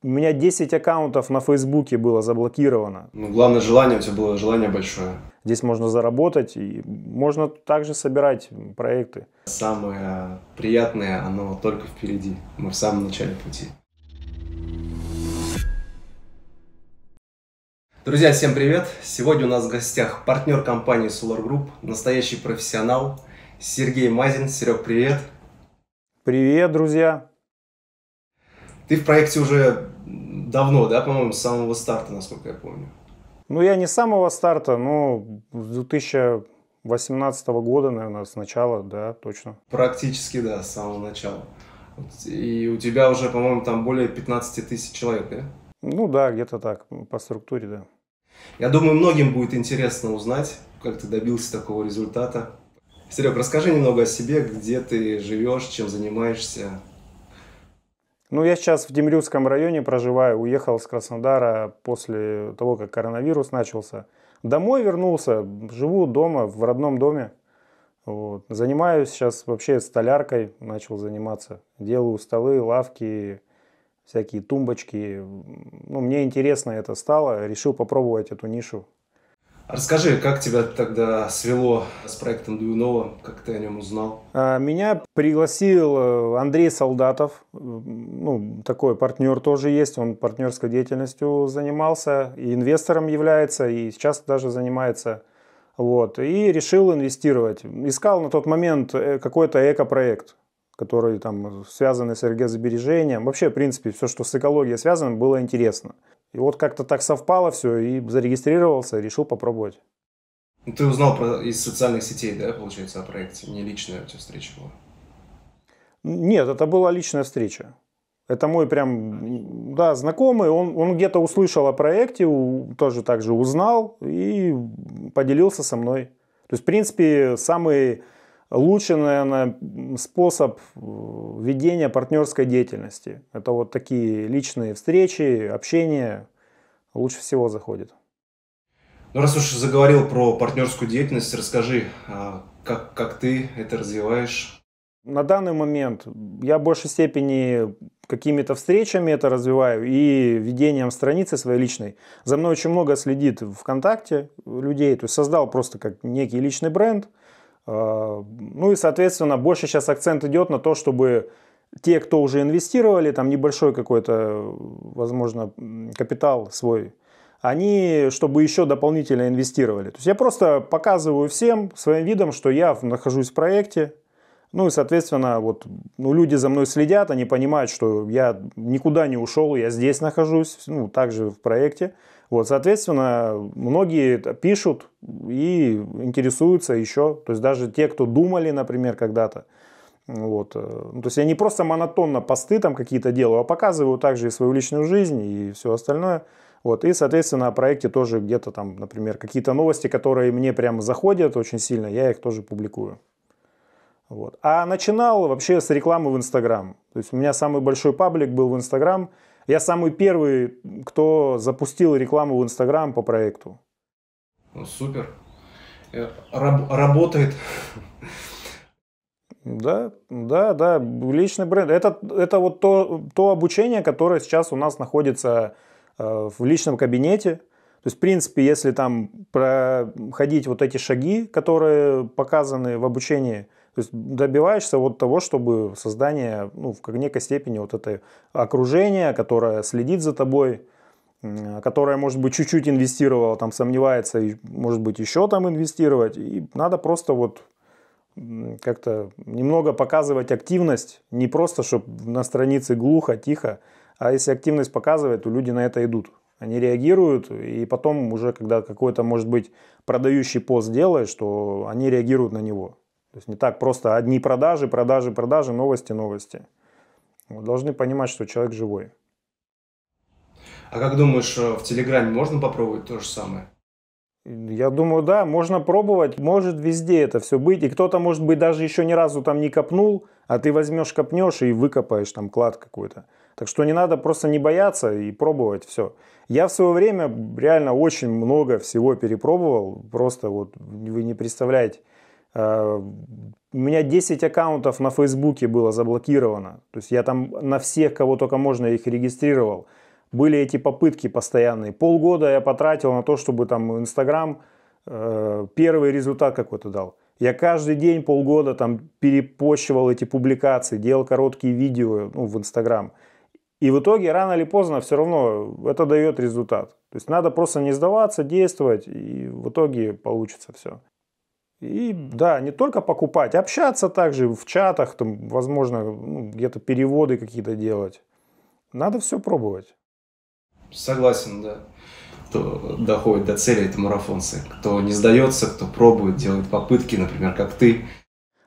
У меня 10 аккаунтов на Фейсбуке было заблокировано. Ну, главное желание, у тебя было желание большое. Здесь можно заработать и можно также собирать проекты. Самое приятное, оно только впереди. Мы в самом начале пути. Друзья, всем привет! Сегодня у нас в гостях партнер компании Solar Group, настоящий профессионал Сергей Мазин. Серег, привет! Привет, друзья! Ты в проекте уже давно, да, по-моему, с самого старта, насколько я помню. Ну, я не с самого старта, но с 2018 года, наверное, с начала, да, точно. Практически, да, с самого начала. И у тебя уже, по-моему, там более 15 тысяч человек, да? Ну да, где-то так, по структуре, да. Я думаю, многим будет интересно узнать, как ты добился такого результата. Серег, расскажи немного о себе, где ты живешь, чем занимаешься, ну, я сейчас в Демрюзском районе проживаю, уехал с Краснодара после того, как коронавирус начался. Домой вернулся, живу дома, в родном доме. Вот. Занимаюсь сейчас вообще столяркой, начал заниматься. Делаю столы, лавки, всякие тумбочки. Ну, мне интересно это стало, решил попробовать эту нишу. Расскажи, как тебя тогда свело с проектом Дуюнова, как ты о нем узнал? А, меня пригласил э, Андрей Солдатов, ну, такой партнер тоже есть, он партнерской деятельностью занимался, и инвестором является, и сейчас даже занимается. Вот, и решил инвестировать. Искал на тот момент э, какой-то экопроект, который там связан с энергосбережением. Вообще, в принципе, все, что с экологией связано, было интересно. И вот как-то так совпало все, и зарегистрировался, решил попробовать. Ну, ты узнал про, из социальных сетей, да, получается, о проекте? Не личная у тебя встреча была? Нет, это была личная встреча. Это мой прям, да, знакомый, он, он где-то услышал о проекте, у, тоже так же узнал и поделился со мной. То есть, в принципе, самые Лучший, наверное, способ э, ведения партнерской деятельности. Это вот такие личные встречи, общение лучше всего заходит. Ну, раз уж заговорил про партнерскую деятельность, расскажи, а, как, как ты это развиваешь? На данный момент я в большей степени какими-то встречами это развиваю и ведением страницы своей личной. За мной очень много следит ВКонтакте людей, то есть создал просто как некий личный бренд – Э, ну и, соответственно, больше сейчас акцент идет на то, чтобы те, кто уже инвестировали, там небольшой какой-то, возможно, капитал свой, они, чтобы еще дополнительно инвестировали. То есть я просто показываю всем своим видом, что я нахожусь в проекте, ну и, соответственно, вот ну, люди за мной следят, они понимают, что я никуда не ушел, я здесь нахожусь, ну, также в проекте. Вот, соответственно, многие пишут и интересуются еще, то есть даже те, кто думали, например, когда-то, вот. Э, ну, то есть я не просто монотонно посты там какие-то делаю, а показываю также и свою личную жизнь и все остальное. Вот. И, соответственно, о проекте тоже где-то там, например, какие-то новости, которые мне прямо заходят очень сильно, я их тоже публикую. Вот. А начинал вообще с рекламы в Инстаграм. То есть у меня самый большой паблик был в Инстаграм – я самый первый, кто запустил рекламу в Инстаграм по проекту. Ну, супер. Э, раб- работает. Да, да, да, личный бренд. Это, это вот то, то обучение, которое сейчас у нас находится э, в личном кабинете. То есть, в принципе, если там проходить вот эти шаги, которые показаны в обучении, то есть добиваешься вот того, чтобы создание ну, в некой степени вот это окружение, которое следит за тобой, которая, может быть, чуть-чуть инвестировала, там сомневается, и, может быть, еще там инвестировать. И надо просто вот как-то немного показывать активность, не просто, чтобы на странице глухо, тихо, а если активность показывает, то люди на это идут. Они реагируют, и потом уже, когда какой-то, может быть, продающий пост делаешь, что они реагируют на него. То есть не так просто одни продажи, продажи, продажи, новости, новости. Вы должны понимать, что человек живой. А как думаешь, э, в Телеграме можно попробовать то же самое? Я думаю, да, можно пробовать, может везде это все быть. И кто-то, может быть, даже еще ни разу там не копнул, а ты возьмешь, копнешь и выкопаешь там клад какой-то. Так что не надо просто не бояться и пробовать все. Я в свое время реально очень много всего перепробовал. Просто вот вы не представляете. Э, у меня 10 аккаунтов на Фейсбуке было заблокировано. То есть я там на всех, кого только можно, их регистрировал. Были эти попытки постоянные. Полгода я потратил на то, чтобы там Инстаграм э, первый результат какой-то дал. Я каждый день полгода там перепощивал эти публикации, делал короткие видео ну, в Инстаграм. И в итоге рано или поздно все равно это дает результат. То есть надо просто не сдаваться, действовать, и в итоге получится все. И да, не только покупать, общаться также в чатах, там, возможно, ну, где-то переводы какие-то делать. Надо все пробовать. Согласен, да. Кто доходит до цели, это марафонцы. Кто не сдается, кто пробует, делает попытки, например, как ты.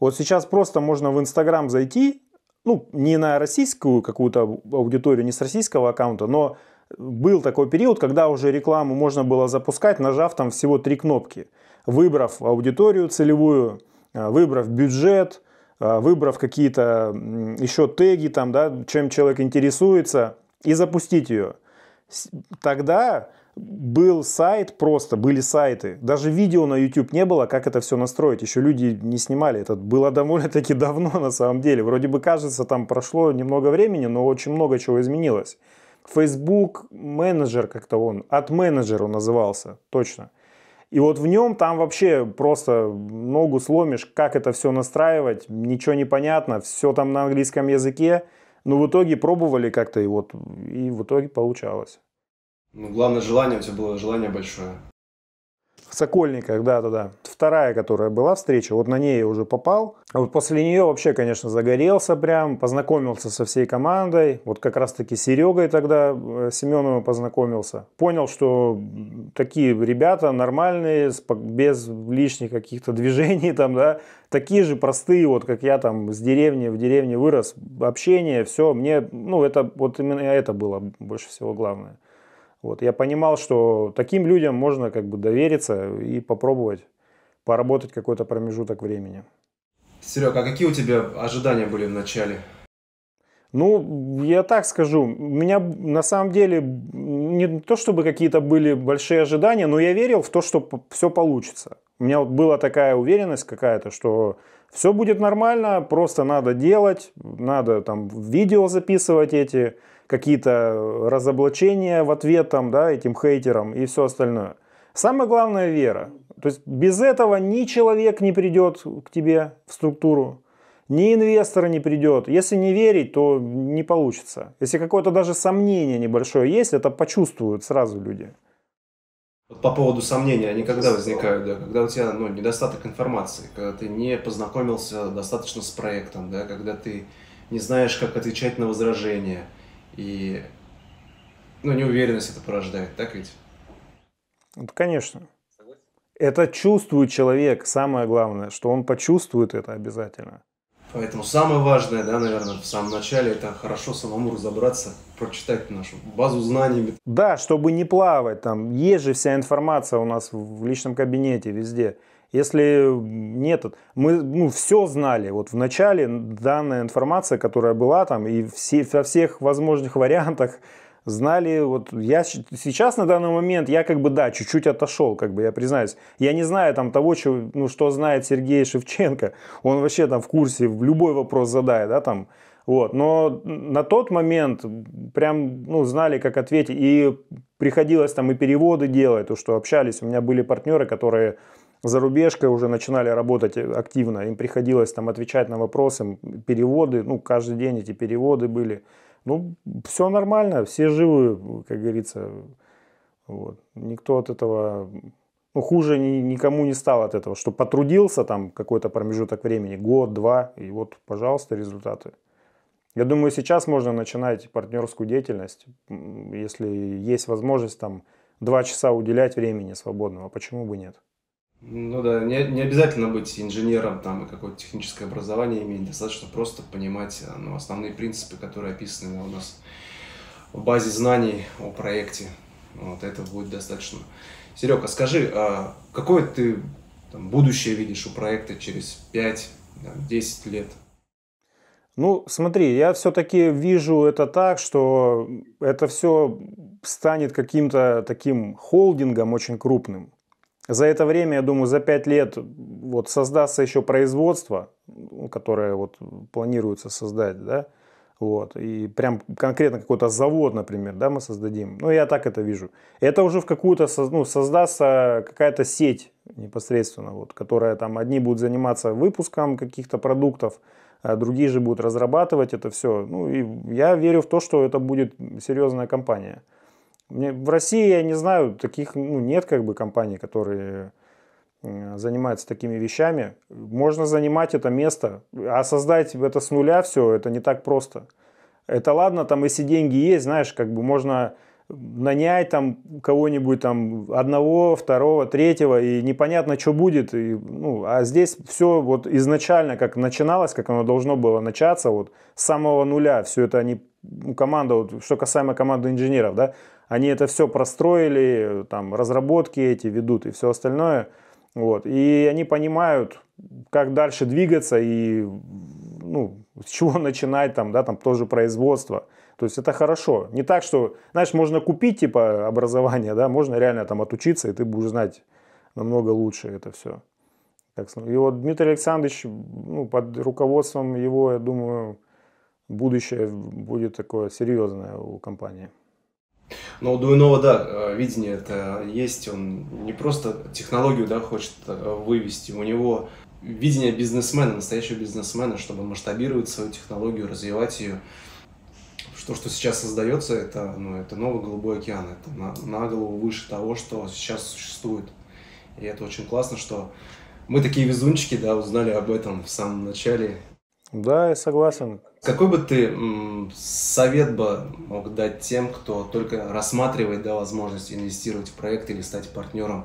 Вот сейчас просто можно в Инстаграм зайти, ну, не на российскую какую-то аудиторию, не с российского аккаунта, но был такой период, когда уже рекламу можно было запускать, нажав там всего три кнопки. Выбрав аудиторию целевую, э, выбрав бюджет, э, выбрав какие-то еще теги, там, да, чем человек интересуется, и запустить ее. Тогда был сайт просто, были сайты. Даже видео на YouTube не было, как это все настроить. Еще люди не снимали. Это было довольно-таки давно на самом деле. Вроде бы кажется, там прошло немного времени, но очень много чего изменилось. Facebook менеджер как-то он, от менеджера он назывался, точно. И вот в нем там вообще просто ногу сломишь, как это все настраивать, ничего не понятно, все там на английском языке. Но ну, в итоге пробовали как-то, и вот и в итоге получалось. Ну, главное желание, у тебя было желание большое в Сокольниках, да-да-да. Вторая, которая была встреча, вот на ней я уже попал. А вот после нее вообще, конечно, загорелся прям, познакомился со всей командой. Вот как раз-таки Серегой тогда э, Семеновым познакомился. Понял, что такие ребята нормальные, без лишних каких-то движений там, да. Такие же простые, вот как я там с деревни в деревне вырос. Общение, все. Мне, ну, это вот именно это было больше всего главное. Вот, я понимал, что таким людям можно как бы довериться и попробовать поработать какой-то промежуток времени. Серега, а какие у тебя ожидания были в начале? Ну, я так скажу, у меня на самом деле не то чтобы какие-то были большие ожидания, но я верил в то, что все получится. У меня вот была такая уверенность какая-то, что все будет нормально, просто надо делать, надо там видео записывать эти, какие-то э, разоблачения в ответ там, да, этим хейтерам и все остальное. Самое главное – вера. То есть без этого ни человек не придет к тебе в структуру, ни инвестор не придет. Если не верить, то не получится. Если какое-то даже сомнение небольшое есть, это почувствуют сразу люди. По поводу сомнений, они когда возникают, да, когда у тебя ну, недостаток информации, когда ты не познакомился достаточно с проектом, да, когда ты не знаешь, как отвечать на возражения – и ну, неуверенность это порождает, так ведь? Это, ну, конечно. Это чувствует человек, самое главное, что он почувствует это обязательно. Поэтому самое важное, да, наверное, в самом начале, это хорошо самому разобраться, прочитать нашу базу знаний. Да, чтобы не плавать там. Есть же вся информация у нас в личном кабинете везде. Если нет, мы ну, все знали. Вот в начале данная информация, которая была там, и все, во всех возможных вариантах знали, вот я сейчас на данный момент, я как бы, да, чуть-чуть отошел, как бы, я признаюсь. Я не знаю там того, что, ну, что знает Сергей Шевченко, он вообще там в курсе, в любой вопрос задает, да, там, вот, но на тот момент прям, ну, знали, как ответить, и приходилось там и переводы делать, то, что общались, у меня были партнеры, которые за рубежкой уже начинали работать активно, им приходилось там отвечать на вопросы, переводы, ну, каждый день эти переводы были. Ну, все нормально, все живы, как говорится. Вот. Никто от этого... Ну, хуже ни, никому не стал от этого, что потрудился там какой-то промежуток времени, год, два, и вот, пожалуйста, результаты. Я думаю, сейчас можно начинать партнерскую деятельность, если есть возможность там два часа уделять времени свободного, а почему бы нет? Ну да, не, не обязательно быть инженером там и какое-то техническое образование иметь, достаточно просто понимать э, ну, основные принципы, которые описаны у нас в базе знаний о проекте. Вот этого будет достаточно. Серега, скажи, а какое ты там, будущее видишь у проекта через 5-10 лет? Ну, смотри, я все-таки вижу это так, что это все станет каким-то таким холдингом очень крупным. За это время, я думаю, за 5 лет вот создастся еще производство, которое вот планируется создать, да, вот, и прям конкретно какой-то завод, например, да, мы создадим. Ну, я так это вижу. Это уже в какую-то, ну, создастся какая-то сеть непосредственно, вот, которая там, одни будут заниматься выпуском каких-то продуктов, а другие же будут разрабатывать это все. Ну, и я верю в то, что это будет серьезная компания. В России, я не знаю, таких ну, нет как бы компаний, которые э, занимаются такими вещами. Можно занимать это место, а создать это с нуля все, это не так просто. Это ладно, там если деньги есть, знаешь, как бы можно нанять там кого-нибудь там одного, второго, третьего, и непонятно, что будет. И, ну, а здесь все вот изначально, как начиналось, как оно должно было начаться, вот с самого нуля все это они, ну, команда, вот, что касаемо команды инженеров, да, они это все простроили, там разработки эти ведут и все остальное. Вот. И они понимают, как дальше двигаться и ну, с чего начинать там, да, там тоже производство. То есть это хорошо. Не так, что, знаешь, можно купить типа образование, да, можно реально там отучиться, и ты будешь знать намного лучше это все. И вот Дмитрий Александрович, ну, под руководством его, я думаю, будущее будет такое серьезное у компании. Но у Дуинова, да, э, видение это есть, он не просто технологию, да, хочет э, вывести, у него видение бизнесмена, настоящего бизнесмена, чтобы масштабировать свою технологию, развивать ее. То, что сейчас создается, это, ну, это новый голубой океан, это на, на голову выше того, что сейчас существует. И это очень классно, что мы такие везунчики, да, узнали об этом в самом начале да, я согласен. Какой бы ты совет бы мог дать тем, кто только рассматривает да, возможность инвестировать в проект или стать партнером?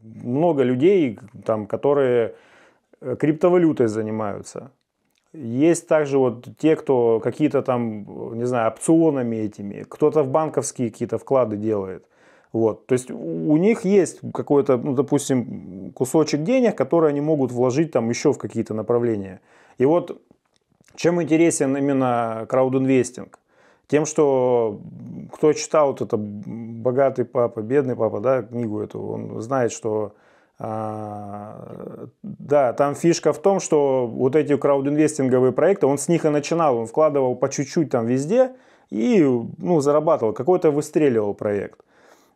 Много людей, там, которые э, криптовалютой занимаются. Есть также вот те, кто какие-то там, не знаю, опционами этими, кто-то в банковские какие-то вклады делает. Вот. То есть у них есть какой-то, ну, допустим, кусочек денег, который они могут вложить там еще в какие-то направления. И вот чем интересен именно краудинвестинг? Тем, что кто читал вот это «Богатый папа, бедный папа», да, книгу эту, он знает, что а, да, там фишка в том, что вот эти краудинвестинговые проекты, он с них и начинал, он вкладывал по чуть-чуть там везде и ну, зарабатывал, какой-то выстреливал проект.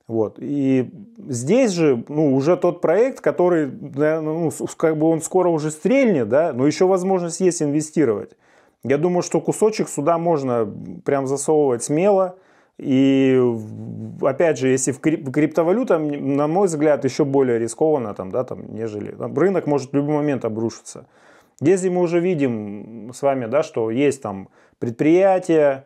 Вот. И здесь же ну, уже тот проект, который, ну, как бы он скоро уже стрельнет, да, но еще возможность есть инвестировать. Я думаю, что кусочек сюда можно прям засовывать смело. И опять же, если в криптовалюта, на мой взгляд, еще более рискованно, там, да, там, нежели там, рынок может в любой момент обрушиться. Если мы уже видим с вами, да, что есть там предприятия,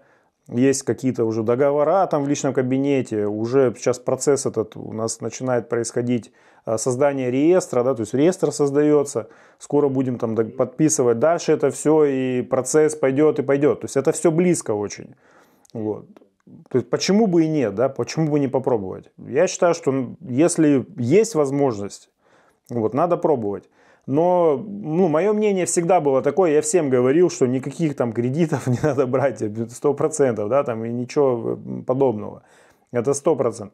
есть какие-то уже договора там в личном кабинете, уже сейчас процесс этот у нас начинает происходить, а, создание реестра, да, то есть реестр создается, скоро будем там подписывать, дальше это все и процесс пойдет и пойдет, то есть это все близко очень, вот. То есть почему бы и нет, да, почему бы не попробовать? Я считаю, что ну, если есть возможность, вот, надо пробовать. Но ну, мое мнение всегда было такое, я всем говорил, что никаких там кредитов не надо брать, 100%, да, там и ничего э, подобного. Это 100%.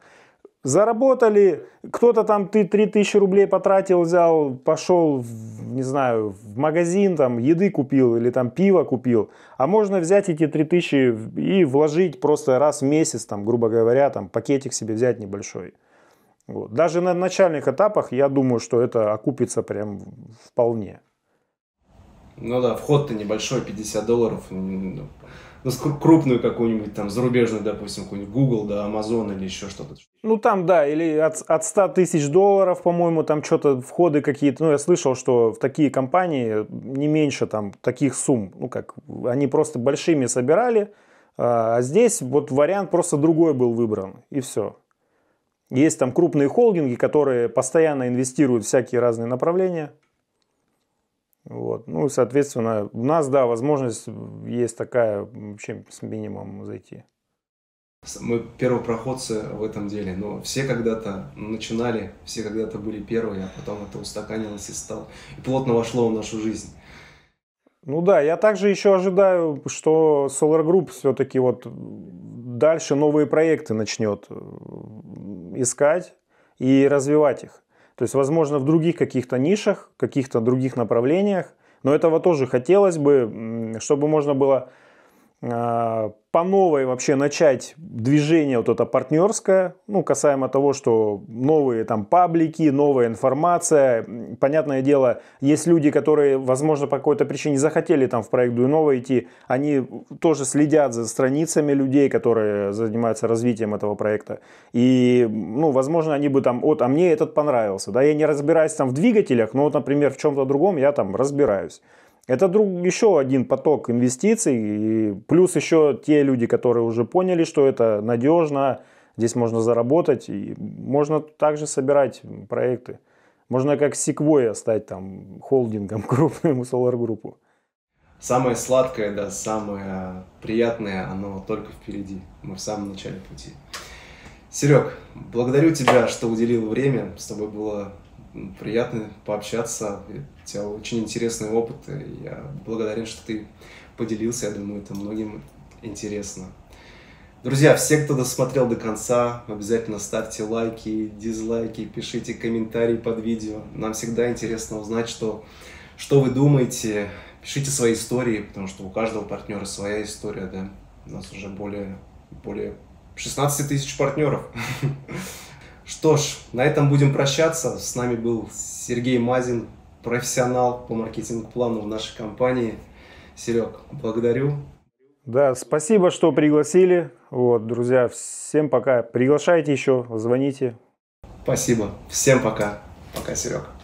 Заработали, кто-то там ты 3000 рублей потратил, взял, пошел, в, не знаю, в магазин, там еды купил или там пиво купил. А можно взять эти 3000 и вложить просто раз в месяц, там, грубо говоря, там пакетик себе взять небольшой. Вот. Даже на начальных этапах я думаю, что это окупится прям вполне. Ну да, вход-то небольшой, 50 долларов. Ну, ну крупную какую-нибудь там зарубежную, допустим, какую-нибудь Google, да, Amazon или еще что-то. Ну там, да, или от, от 100 тысяч долларов, по-моему, там что-то входы какие-то. Ну, я слышал, что в такие компании не меньше там таких сумм. Ну, как, они просто большими собирали, а, а здесь вот вариант просто другой был выбран, и все. Есть там крупные холдинги, которые постоянно инвестируют в всякие разные направления. Вот. Ну, соответственно, у нас, да, возможность есть такая вообще с минимумом зайти. Мы первопроходцы в этом деле, но все когда-то начинали, все когда-то были первые, а потом это устаканилось и стало, и плотно вошло в нашу жизнь. Ну да, я также еще ожидаю, что Solar Group все-таки вот дальше новые проекты начнет э, искать и развивать их. То есть, возможно, в других каких-то нишах, каких-то других направлениях. Но этого тоже хотелось бы, чтобы можно было а, по новой вообще начать движение вот это партнерское, ну, касаемо того, что новые там паблики, новая информация. Понятное дело, есть люди, которые, возможно, по какой-то причине захотели там в проект Дуинова идти, они тоже следят за страницами людей, которые занимаются развитием этого проекта. И, ну, возможно, они бы там, вот, а мне этот понравился, да, я не разбираюсь там в двигателях, но вот, например, в чем-то другом я там разбираюсь. Это друг, еще один поток инвестиций, и плюс еще те люди, которые уже поняли, что это надежно, здесь можно заработать, и можно также собирать проекты. Можно как секвоя стать там холдингом крупным Solar группу. Самое сладкое, да, самое приятное, оно только впереди. Мы в самом начале пути. Серег, благодарю тебя, что уделил время. С тобой было приятно пообщаться. У тебя очень интересный опыт. И я благодарен, что ты поделился. Я думаю, это многим интересно. Друзья, все, кто досмотрел до конца, обязательно ставьте лайки, дизлайки, пишите комментарии под видео. Нам всегда интересно узнать, что, что вы думаете. Пишите свои истории, потому что у каждого партнера своя история, да. У нас уже более, более 16 тысяч партнеров. Что ж, на этом будем прощаться. С нами был Сергей Мазин, профессионал по маркетингу плану в нашей компании. Серег, благодарю. Да, спасибо, что пригласили. Вот, друзья, всем пока. Приглашайте еще, звоните. Спасибо. Всем пока. Пока, Серег.